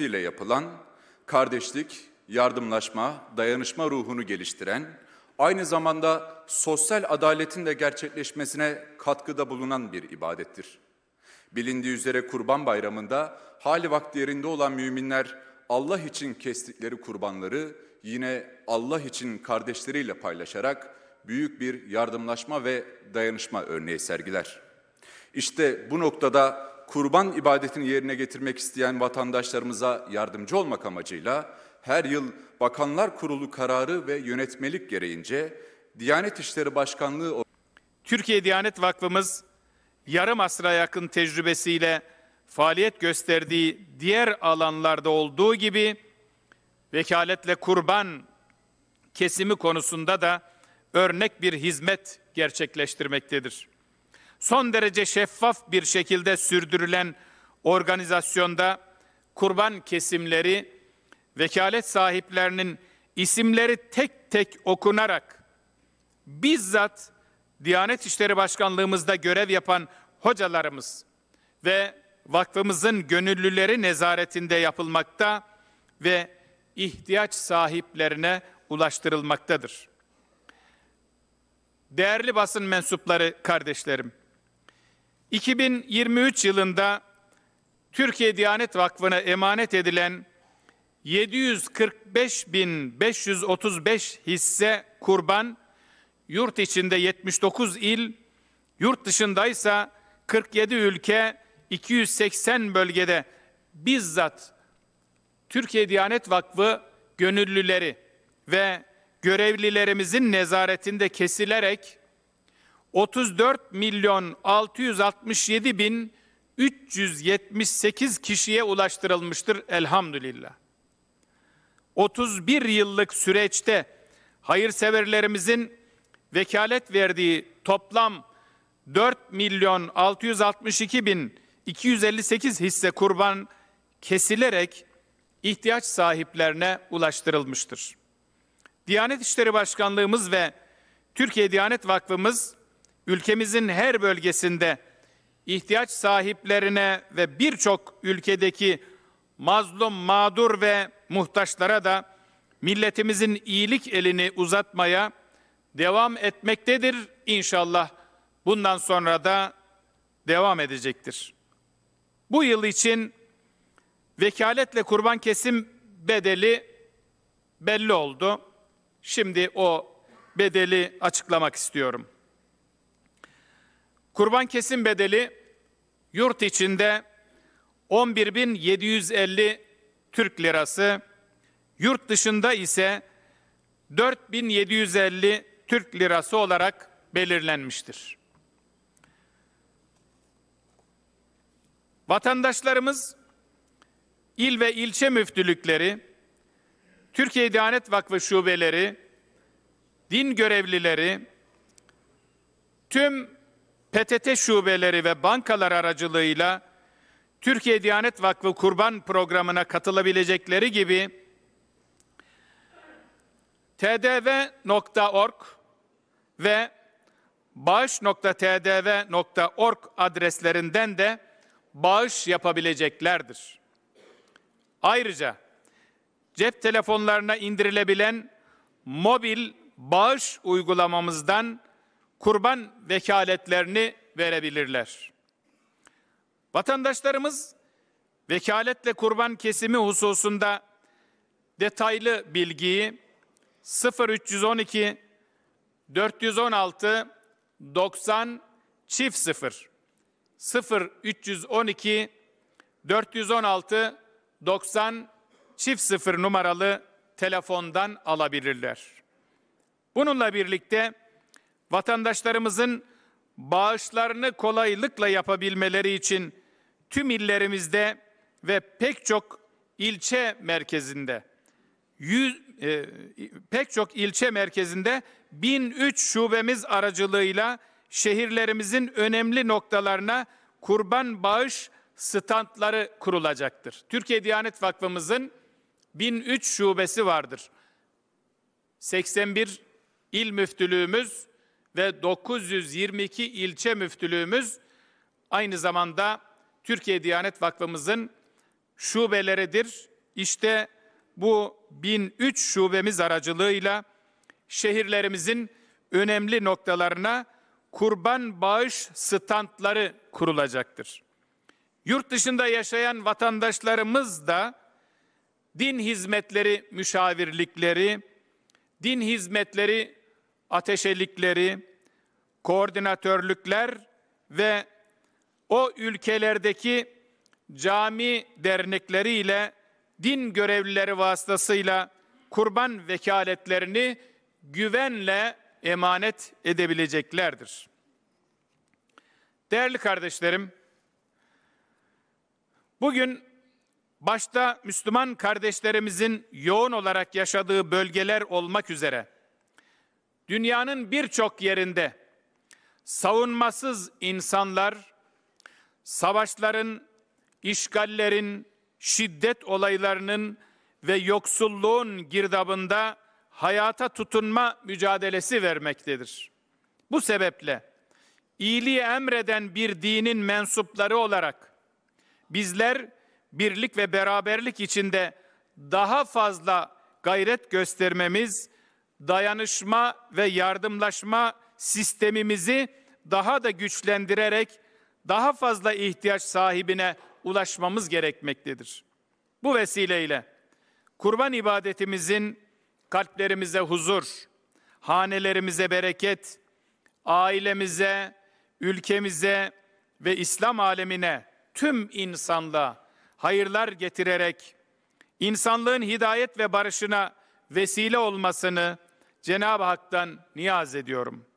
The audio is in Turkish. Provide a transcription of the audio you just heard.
ile yapılan kardeşlik, yardımlaşma, dayanışma ruhunu geliştiren, aynı zamanda sosyal adaletin de gerçekleşmesine katkıda bulunan bir ibadettir. Bilindiği üzere Kurban Bayramı'nda hali vakti yerinde olan müminler Allah için kestikleri kurbanları yine Allah için kardeşleriyle paylaşarak büyük bir yardımlaşma ve dayanışma örneği sergiler. İşte bu noktada kurban ibadetini yerine getirmek isteyen vatandaşlarımıza yardımcı olmak amacıyla her yıl Bakanlar Kurulu kararı ve yönetmelik gereğince Diyanet İşleri Başkanlığı Türkiye Diyanet Vakfımız yarım asra yakın tecrübesiyle faaliyet gösterdiği diğer alanlarda olduğu gibi vekaletle kurban kesimi konusunda da örnek bir hizmet gerçekleştirmektedir son derece şeffaf bir şekilde sürdürülen organizasyonda kurban kesimleri vekalet sahiplerinin isimleri tek tek okunarak bizzat Diyanet İşleri Başkanlığımızda görev yapan hocalarımız ve vakfımızın gönüllüleri nezaretinde yapılmakta ve ihtiyaç sahiplerine ulaştırılmaktadır. Değerli basın mensupları kardeşlerim, 2023 yılında Türkiye Diyanet Vakfı'na emanet edilen 745.535 hisse kurban, yurt içinde 79 il, yurt dışındaysa 47 ülke, 280 bölgede bizzat Türkiye Diyanet Vakfı gönüllüleri ve görevlilerimizin nezaretinde kesilerek 34 milyon 667 bin 378 kişiye ulaştırılmıştır elhamdülillah. 31 yıllık süreçte hayırseverlerimizin vekalet verdiği toplam 4 milyon 662 bin 258 hisse kurban kesilerek ihtiyaç sahiplerine ulaştırılmıştır. Diyanet İşleri Başkanlığımız ve Türkiye Diyanet Vakfımız ülkemizin her bölgesinde ihtiyaç sahiplerine ve birçok ülkedeki mazlum, mağdur ve muhtaçlara da milletimizin iyilik elini uzatmaya devam etmektedir İnşallah Bundan sonra da devam edecektir. Bu yıl için vekaletle kurban kesim bedeli belli oldu. Şimdi o bedeli açıklamak istiyorum. Kurban kesim bedeli yurt içinde 11.750 Türk lirası, yurt dışında ise 4750 Türk lirası olarak belirlenmiştir. Vatandaşlarımız il ve ilçe müftülükleri, Türkiye Diyanet Vakfı şubeleri, din görevlileri, tüm PTT şubeleri ve bankalar aracılığıyla Türkiye Diyanet Vakfı Kurban Programı'na katılabilecekleri gibi tdv.org ve bağış.tdv.org adreslerinden de bağış yapabileceklerdir. Ayrıca cep telefonlarına indirilebilen mobil bağış uygulamamızdan kurban vekaletlerini verebilirler. Vatandaşlarımız vekaletle kurban kesimi hususunda detaylı bilgiyi 0312 416 90 çift 0 0 312 416 90 çift 0 numaralı telefondan alabilirler. Bununla birlikte vatandaşlarımızın bağışlarını kolaylıkla yapabilmeleri için tüm illerimizde ve pek çok ilçe merkezinde yüz, e, pek çok ilçe merkezinde 1003 şubemiz aracılığıyla şehirlerimizin önemli noktalarına kurban bağış standları kurulacaktır. Türkiye Diyanet Vakfımızın 1003 şubesi vardır. 81 il müftülüğümüz ve 922 ilçe müftülüğümüz aynı zamanda Türkiye Diyanet Vakfımızın şubeleridir. İşte bu 1003 şubemiz aracılığıyla şehirlerimizin önemli noktalarına kurban bağış standları kurulacaktır. Yurt dışında yaşayan vatandaşlarımız da din hizmetleri müşavirlikleri, din hizmetleri ateşelikleri, koordinatörlükler ve o ülkelerdeki cami dernekleriyle din görevlileri vasıtasıyla kurban vekaletlerini güvenle emanet edebileceklerdir. Değerli kardeşlerim, bugün başta Müslüman kardeşlerimizin yoğun olarak yaşadığı bölgeler olmak üzere dünyanın birçok yerinde savunmasız insanlar savaşların, işgallerin, şiddet olaylarının ve yoksulluğun girdabında hayata tutunma mücadelesi vermektedir. Bu sebeple iyiliği emreden bir dinin mensupları olarak bizler birlik ve beraberlik içinde daha fazla gayret göstermemiz dayanışma ve yardımlaşma sistemimizi daha da güçlendirerek daha fazla ihtiyaç sahibine ulaşmamız gerekmektedir. Bu vesileyle kurban ibadetimizin kalplerimize huzur, hanelerimize bereket, ailemize, ülkemize ve İslam alemine tüm insanla hayırlar getirerek insanlığın hidayet ve barışına vesile olmasını Cenab-ı Hak'tan niyaz ediyorum.''